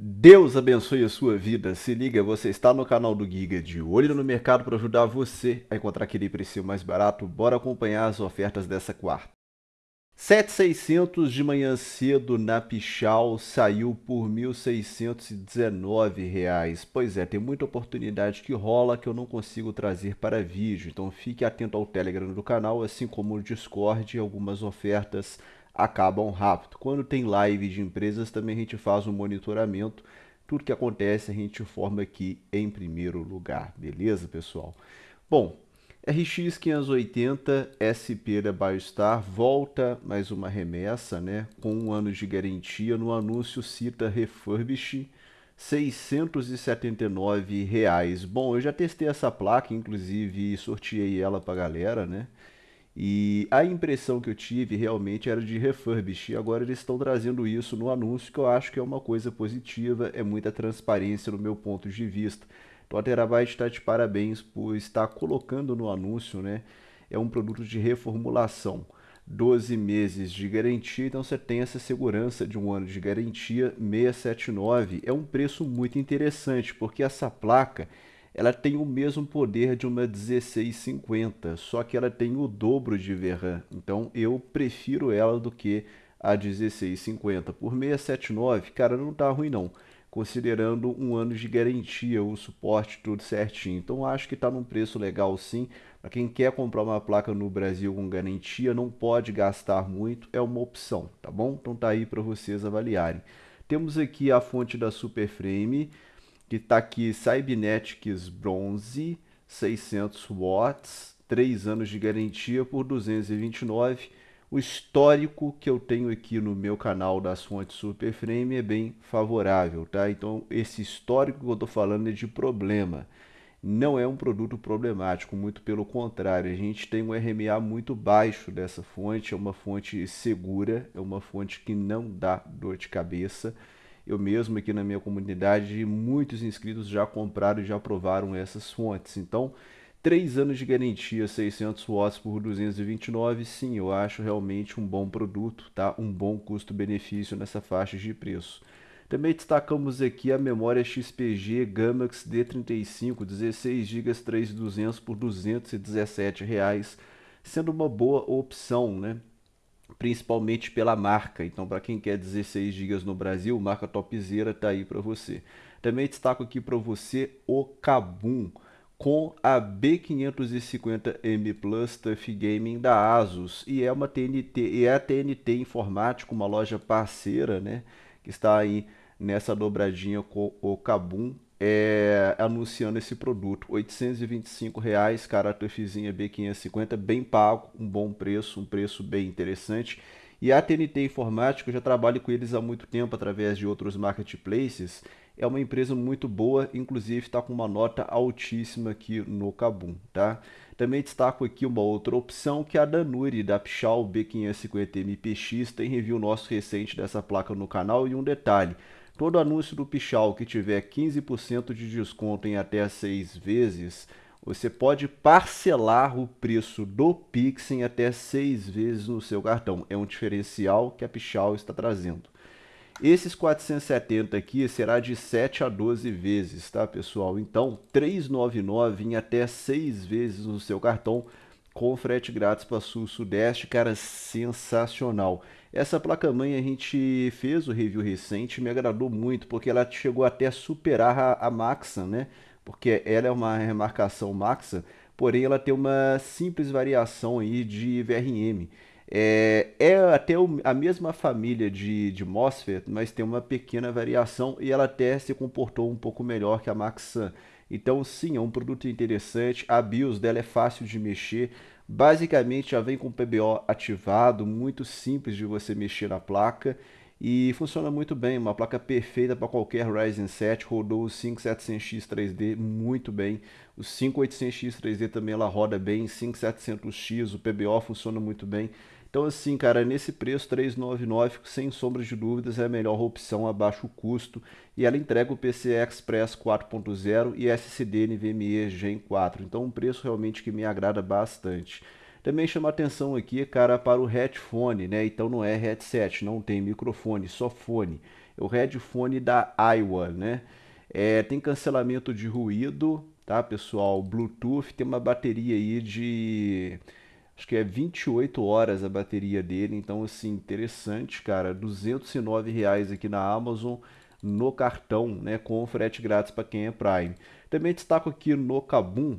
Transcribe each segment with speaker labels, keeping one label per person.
Speaker 1: Deus abençoe a sua vida. Se liga, você está no canal do Giga de Olho no Mercado para ajudar você a encontrar aquele preço mais barato. Bora acompanhar as ofertas dessa quarta. 7600 de manhã cedo na Pichal saiu por R$ 1.619. Pois é, tem muita oportunidade que rola que eu não consigo trazer para vídeo. Então fique atento ao Telegram do canal, assim como o Discord e algumas ofertas acabam rápido. Quando tem live de empresas, também a gente faz um monitoramento. Tudo que acontece a gente informa aqui em primeiro lugar, beleza, pessoal? Bom, RX 580 SP da Biostar volta mais uma remessa, né? Com um ano de garantia no anúncio cita refurbish 679 reais. Bom, eu já testei essa placa, inclusive sorteei ela para galera, né? E a impressão que eu tive realmente era de refurbished. E agora eles estão trazendo isso no anúncio, que eu acho que é uma coisa positiva, é muita transparência no meu ponto de vista. Então a Terabyte está de parabéns por estar colocando no anúncio, né? É um produto de reformulação. 12 meses de garantia, então você tem essa segurança de um ano de garantia 679. É um preço muito interessante, porque essa placa ela tem o mesmo poder de uma 1650, só que ela tem o dobro de VRAM. Então eu prefiro ela do que a 1650. Por 679, cara, não tá ruim não, considerando um ano de garantia, o suporte tudo certinho. Então acho que tá num preço legal sim. Para quem quer comprar uma placa no Brasil com garantia, não pode gastar muito, é uma opção, tá bom? Então tá aí para vocês avaliarem. Temos aqui a fonte da Superframe que está aqui Cybernetics Bronze, 600 watts, 3 anos de garantia por 229. O histórico que eu tenho aqui no meu canal das fontes Superframe é bem favorável, tá? Então esse histórico que eu estou falando é de problema. Não é um produto problemático, muito pelo contrário, a gente tem um RMA muito baixo dessa fonte, é uma fonte segura, é uma fonte que não dá dor de cabeça. Eu mesmo aqui na minha comunidade, muitos inscritos já compraram e já aprovaram essas fontes. Então, 3 anos de garantia, 600 watts por 229, sim, eu acho realmente um bom produto, tá? Um bom custo-benefício nessa faixa de preço. Também destacamos aqui a memória XPG Gamax D35, 16 GB 3200 por R$ 217, reais, sendo uma boa opção, né? principalmente pela marca. Então, para quem quer 16 GB no Brasil, marca topzera está aí para você. Também destaco aqui para você o Kabum com a B550M Plus Tough Gaming da Asus e é uma TNT e é a TNT Informática, uma loja parceira, né, que está aí nessa dobradinha com o Kabum é, anunciando esse produto. R$ 825, reais, cara, a B550, bem pago, um bom preço, um preço bem interessante. E a TNT Informática, eu já trabalho com eles há muito tempo através de outros marketplaces, é uma empresa muito boa, inclusive está com uma nota altíssima aqui no Cabum, tá? Também destaco aqui uma outra opção que é a Danuri da Pichal B550 MPX, tem review nosso recente dessa placa no canal e um detalhe, Todo anúncio do Pichal que tiver 15% de desconto em até 6 vezes, você pode parcelar o preço do Pix em até 6 vezes no seu cartão. É um diferencial que a Pichal está trazendo. Esses 470 aqui será de 7 a 12 vezes, tá, pessoal? Então, 399 em até 6 vezes no seu cartão com frete grátis para Sul Sudeste, cara, sensacional. Essa placa-mãe a gente fez o review recente, me agradou muito, porque ela chegou até a superar a, a né? Porque ela é uma remarcação Maxa porém ela tem uma simples variação aí de VRM. É, é até a mesma família de, de MOSFET, mas tem uma pequena variação e ela até se comportou um pouco melhor que a Maxa então, sim, é um produto interessante. A BIOS dela é fácil de mexer. Basicamente, já vem com o PBO ativado, muito simples de você mexer na placa. E funciona muito bem, uma placa perfeita para qualquer Ryzen 7, rodou o 5700X 3D muito bem. O 5800X 3D também ela roda bem, 5700X, o PBO funciona muito bem. Então assim, cara, nesse preço 399, sem sombras de dúvidas, é a melhor opção abaixo o custo e ela entrega o PCI Express 4.0 e SSD NVMe Gen 4. Então um preço realmente que me agrada bastante. Também chama atenção aqui, cara, para o headphone, né? Então não é headset, não tem microfone, só fone. É o headphone da Iowa, né? É, tem cancelamento de ruído, tá, pessoal? Bluetooth tem uma bateria aí de acho que é 28 horas a bateria dele, então assim, interessante, cara, 209 reais aqui na Amazon no cartão, né, com frete grátis para quem é Prime. Também destaco aqui no Kabum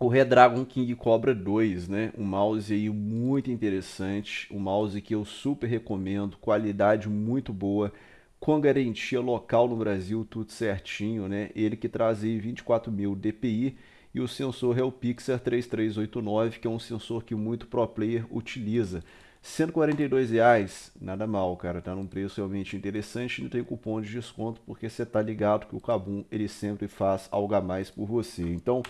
Speaker 1: o Redragon King Cobra 2, né? Um mouse aí muito interessante, um mouse que eu super recomendo, qualidade muito boa com a garantia local no Brasil, tudo certinho, né? Ele que traz 24 mil DPI e o sensor é o Pixar 3389, que é um sensor que muito pro player utiliza. 142 reais, nada mal, cara, tá num preço realmente interessante, não tem cupom de desconto, porque você tá ligado que o Kabum, ele sempre faz algo a mais por você. Então,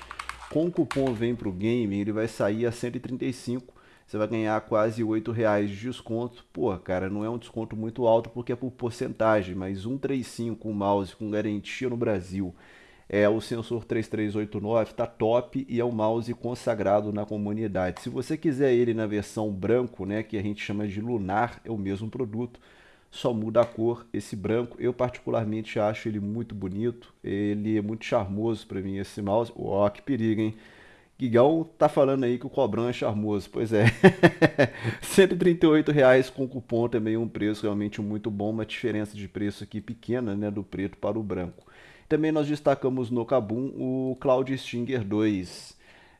Speaker 1: com o cupom Vem Pro Game, ele vai sair a 135 você vai ganhar quase oito reais de desconto. Pô, cara, não é um desconto muito alto porque é por porcentagem, mas um 35 com mouse com garantia no Brasil. É o sensor 3389 tá top e é um mouse consagrado na comunidade. Se você quiser ele na versão branco, né, que a gente chama de lunar, é o mesmo produto, só muda a cor. Esse branco, eu particularmente acho ele muito bonito, ele é muito charmoso para mim esse mouse. Ó, oh, que perigo, hein? Guigal tá falando aí que o Cobran é charmoso. Pois é. R$ com cupom também um preço realmente muito bom, uma diferença de preço aqui pequena, né, do preto para o branco. Também nós destacamos no Kabum o Cloud Stinger 2.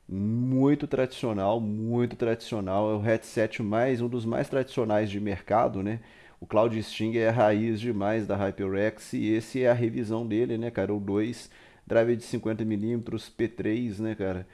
Speaker 1: Muito tradicional, muito tradicional, é o headset mais um dos mais tradicionais de mercado, né? O Cloud Stinger é a raiz demais da HyperX e esse é a revisão dele, né, cara? O 2, drive de 50mm, P3, né, cara?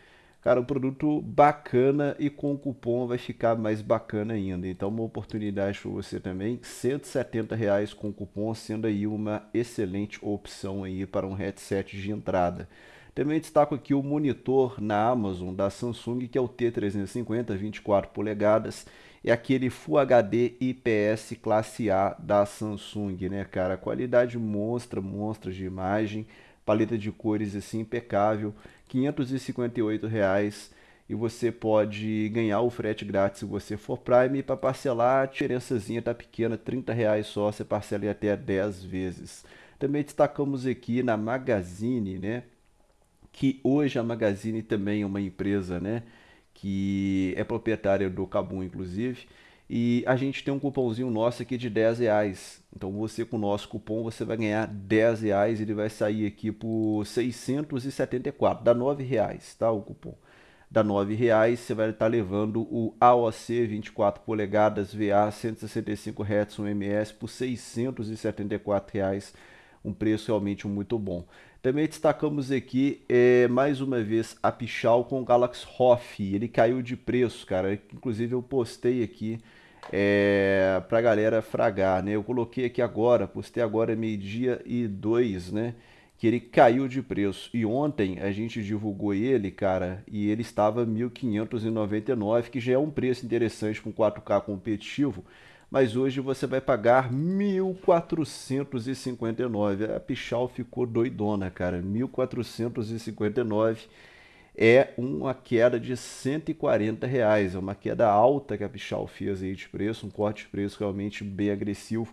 Speaker 1: Cara, um produto bacana e com cupom vai ficar mais bacana ainda. Então, uma oportunidade para você também. R$ reais com cupom, sendo aí uma excelente opção aí para um headset de entrada. Também destaco aqui o monitor na Amazon da Samsung, que é o T350, 24 polegadas. É aquele Full HD IPS classe A da Samsung, né, cara? Qualidade monstra, monstras de imagem paleta de cores assim impecável, 558 reais e você pode ganhar o frete grátis se você for Prime. para parcelar, a diferençazinha tá pequena, 30 reais só, você parcela em até 10 vezes. Também destacamos aqui na Magazine, né? Que hoje a Magazine também é uma empresa, né? Que é proprietária do Cabum, inclusive e a gente tem um cupomzinho nosso aqui de 10 reais. Então você com o nosso cupom você vai ganhar 10 reais. Ele vai sair aqui por 674. Dá 9 reais, tá? O cupom. Dá 9 reais. Você vai estar tá levando o AOC 24 polegadas VA 165 Hz 1 ms por 674 reais um preço realmente muito bom. Também destacamos aqui, é, mais uma vez, a Pichal com o Galaxy Hoff. Ele caiu de preço, cara. Inclusive eu postei aqui é, para a galera fragar, né? Eu coloquei aqui agora, postei agora meio-dia e dois, né? Que ele caiu de preço. E ontem a gente divulgou ele, cara, e ele estava 1.599, que já é um preço interessante com 4K competitivo mas hoje você vai pagar 1.459. A Pichal ficou doidona, cara. 1.459 é uma queda de 140 reais. É uma queda alta que a Pichal fez aí de preço, um corte de preço realmente bem agressivo.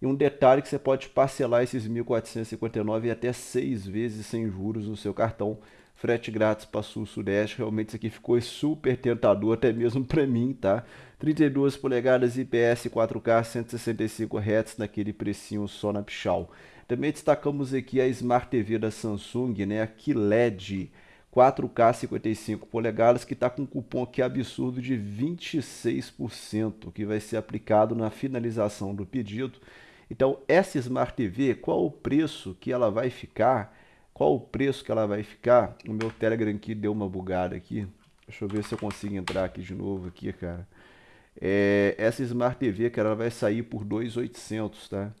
Speaker 1: E um detalhe que você pode parcelar esses 1.459 até seis vezes sem juros no seu cartão frete grátis para sul sudeste. Realmente isso aqui ficou super tentador, até mesmo para mim, tá? 32 polegadas IPS 4K 165 Hz naquele precinho só na Pichal. Também destacamos aqui a Smart TV da Samsung, né? A QLED 4K 55 polegadas que está com um cupom aqui absurdo de 26% que vai ser aplicado na finalização do pedido. Então essa Smart TV, qual o preço que ela vai ficar? Qual o preço que ela vai ficar? O meu Telegram aqui deu uma bugada aqui. Deixa eu ver se eu consigo entrar aqui de novo aqui, cara. É, essa Smart TV, cara, ela vai sair por 2,800, tá?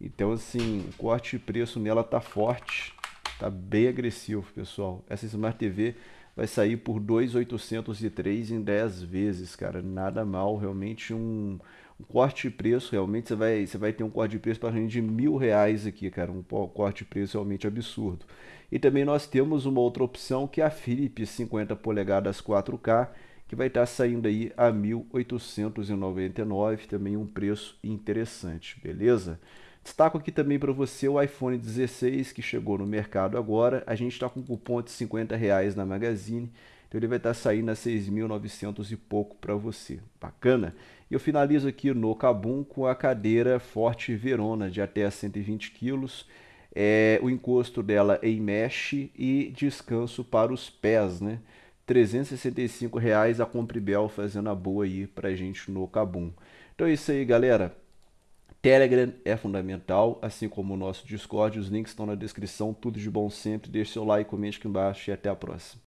Speaker 1: Então, assim, o corte de preço nela tá forte, tá bem agressivo, pessoal. Essa Smart TV vai sair por 2,803 em 10 vezes, cara. Nada mal, realmente um, corte de preço, realmente você vai, você vai ter um corte de preço para de mil reais aqui, cara, um corte de preço realmente absurdo. E também nós temos uma outra opção que é a Philips 50 polegadas 4K, que vai estar tá saindo aí a 1.899, também um preço interessante, beleza? Destaco aqui também para você o iPhone 16 que chegou no mercado agora. A gente está com cupom de 50 reais na Magazine então ele vai estar saindo a 6.900 e pouco para você. Bacana? E eu finalizo aqui no Cabum com a cadeira Forte Verona de até 120 quilos. É, o encosto dela é em mesh e descanso para os pés, né? R$ 365 reais a Compribel fazendo a boa aí para gente no Cabum. Então é isso aí, galera. Telegram é fundamental, assim como o nosso Discord. Os links estão na descrição. Tudo de bom sempre. Deixe seu like, comente aqui embaixo e até a próxima.